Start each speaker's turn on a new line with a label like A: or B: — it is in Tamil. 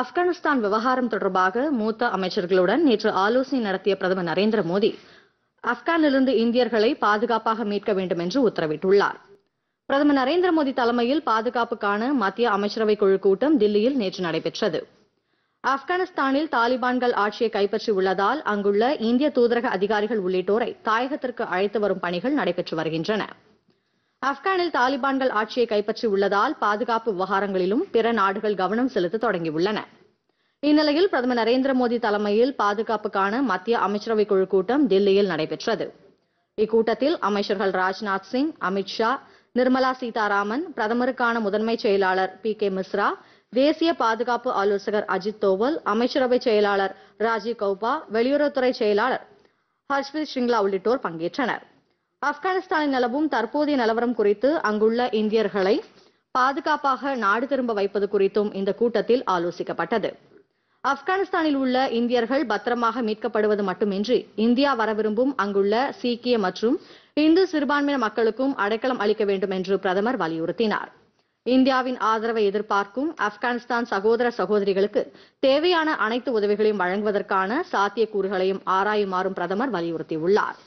A: ஆப்கானிஸ்தான் விவகாரம் தொடர்பாக மூத்த அமைச்சர்களுடன் நேற்று ஆலோசனை நடத்திய பிரதமர் நரேந்திர மோடி ஆப்கானிலிருந்து இந்தியர்களை பாதுகாப்பாக மீட்க வேண்டும் என்று உத்தரவிட்டுள்ளார் பிரதமர் நரேந்திர மோடி தலைமையில் பாதுகாப்புக்கான மத்திய அமைச்சரவை குழு கூட்டம் தில்லியில் நேற்று நடைபெற்றது ஆப்கானிஸ்தானில் தாலிபான்கள் ஆட்சியை கைப்பற்றியுள்ளதால் அங்குள்ள இந்திய தூதரக அதிகாரிகள் உள்ளிட்டோரை தாயகத்திற்கு அழைத்து வரும் பணிகள் நடைபெற்று வருகின்றன ஆப்கானில் தாலிபான்கள் ஆட்சியை கைப்பற்றி உள்ளதால் பாதுகாப்பு விவகாரங்களிலும் பிற நாடுகள் கவனம் செலுத்த தொடங்கியுள்ளன இந்நிலையில் பிரதமர் நரேந்திர மோடி தலைமையில் பாதுகாப்புக்கான மத்திய அமைச்சரவை குழு கூட்டம் டெல்லியில் நடைபெற்றது இக்கூட்டத்தில் அமைச்சர்கள் ராஜ்நாத் சிங் அமித்ஷா நிர்மலா சீதாராமன் பிரதமருக்கான முதன்மை செயலாளர் பி கே மிஸ்ரா தேசிய பாதுகாப்பு ஆலோசகர் அஜித் தோவல் அமைச்சரவை செயலாளர் ராஜீவ் கௌபா வெளியுறவுத்துறை செயலாளர் ஹர்ஷ்வித் சிங்லா உள்ளிட்டோர் பங்கேற்றனர் ஆப்கானிஸ்தானின் நிலவும் தற்போதைய நிலவரம் குறித்து அங்குள்ள இந்தியர்களை பாதுகாப்பாக நாடு திரும்ப வைப்பது குறித்தும் இந்த கூட்டத்தில் ஆலோசிக்கப்பட்டது ஆப்கானிஸ்தானில் உள்ள இந்தியர்கள் பத்திரமாக மீட்கப்படுவது மட்டுமின்றி இந்தியா வர விரும்பும் அங்குள்ள சீக்கிய மற்றும் இந்து சிறுபான்மையின மக்களுக்கும் அடைக்கலம் அளிக்க வேண்டும் என்று பிரதமர் வலியுறுத்தினார் இந்தியாவின் ஆதரவை எதிர்பார்க்கும் ஆப்கானிஸ்தான் சகோதர சகோதரிகளுக்கு தேவையான அனைத்து உதவிகளையும் வழங்குவதற்கான சாத்தியக்கூறுகளையும் ஆராயுமாறும் பிரதமர் வலியுறுத்தியுள்ளார்